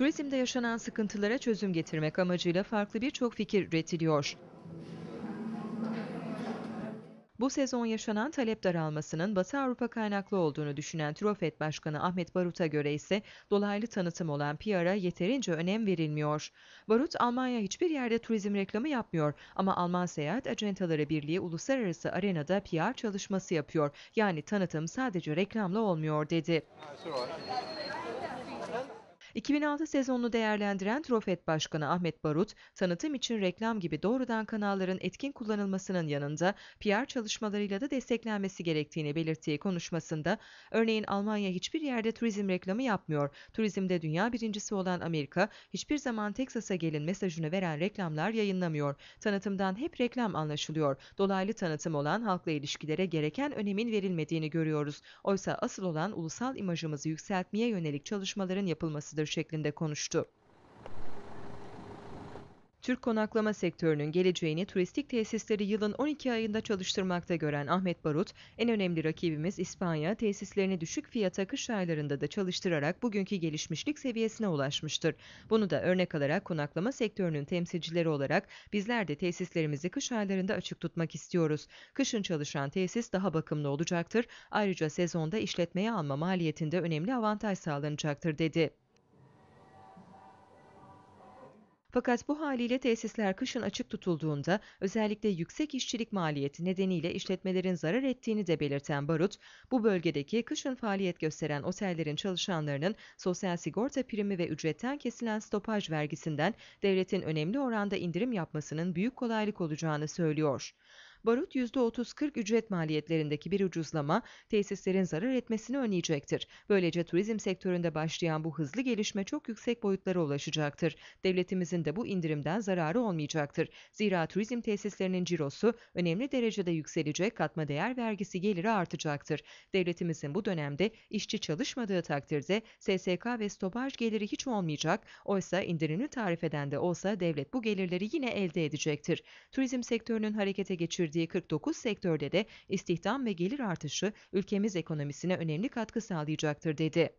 Turizmde yaşanan sıkıntılara çözüm getirmek amacıyla farklı birçok fikir üretiliyor. Bu sezon yaşanan talep daralmasının Batı Avrupa kaynaklı olduğunu düşünen Trofet Başkanı Ahmet Barut'a göre ise dolaylı tanıtım olan PR'a yeterince önem verilmiyor. Barut, Almanya hiçbir yerde turizm reklamı yapmıyor ama Alman Seyahat Acentaları Birliği uluslararası arenada PR çalışması yapıyor. Yani tanıtım sadece reklamla olmuyor dedi. 2006 sezonunu değerlendiren Trofet Başkanı Ahmet Barut, tanıtım için reklam gibi doğrudan kanalların etkin kullanılmasının yanında PR çalışmalarıyla da desteklenmesi gerektiğini belirttiği konuşmasında, örneğin Almanya hiçbir yerde turizm reklamı yapmıyor, turizmde dünya birincisi olan Amerika hiçbir zaman Teksas'a gelin mesajını veren reklamlar yayınlamıyor, tanıtımdan hep reklam anlaşılıyor, dolaylı tanıtım olan halkla ilişkilere gereken önemin verilmediğini görüyoruz. Oysa asıl olan ulusal imajımızı yükseltmeye yönelik çalışmaların yapılmasıdır olacağızdır şeklinde konuştu. Türk konaklama sektörünün geleceğini turistik tesisleri yılın 12 ayında çalıştırmakta gören Ahmet Barut, en önemli rakibimiz İspanya tesislerini düşük fiyata kış aylarında da çalıştırarak bugünkü gelişmişlik seviyesine ulaşmıştır. Bunu da örnek alarak konaklama sektörünün temsilcileri olarak bizler de tesislerimizi kış aylarında açık tutmak istiyoruz. Kışın çalışan tesis daha bakımlı olacaktır. Ayrıca sezonda işletmeye alma maliyetinde önemli avantaj sağlanacaktır dedi. Fakat bu haliyle tesisler kışın açık tutulduğunda özellikle yüksek işçilik maliyeti nedeniyle işletmelerin zarar ettiğini de belirten Barut, bu bölgedeki kışın faaliyet gösteren otellerin çalışanlarının sosyal sigorta primi ve ücretten kesilen stopaj vergisinden devletin önemli oranda indirim yapmasının büyük kolaylık olacağını söylüyor barut %30-40 ücret maliyetlerindeki bir ucuzlama tesislerin zarar etmesini önleyecektir. Böylece turizm sektöründe başlayan bu hızlı gelişme çok yüksek boyutlara ulaşacaktır. Devletimizin de bu indirimden zararı olmayacaktır. Zira turizm tesislerinin cirosu önemli derecede yükselecek katma değer vergisi geliri artacaktır. Devletimizin bu dönemde işçi çalışmadığı takdirde SSK ve stopaj geliri hiç olmayacak. Oysa indirimli tarifeden de olsa devlet bu gelirleri yine elde edecektir. Turizm sektörünün harekete geçirdiği geliştirdiği 49 sektörde de istihdam ve gelir artışı ülkemiz ekonomisine önemli katkı sağlayacaktır dedi.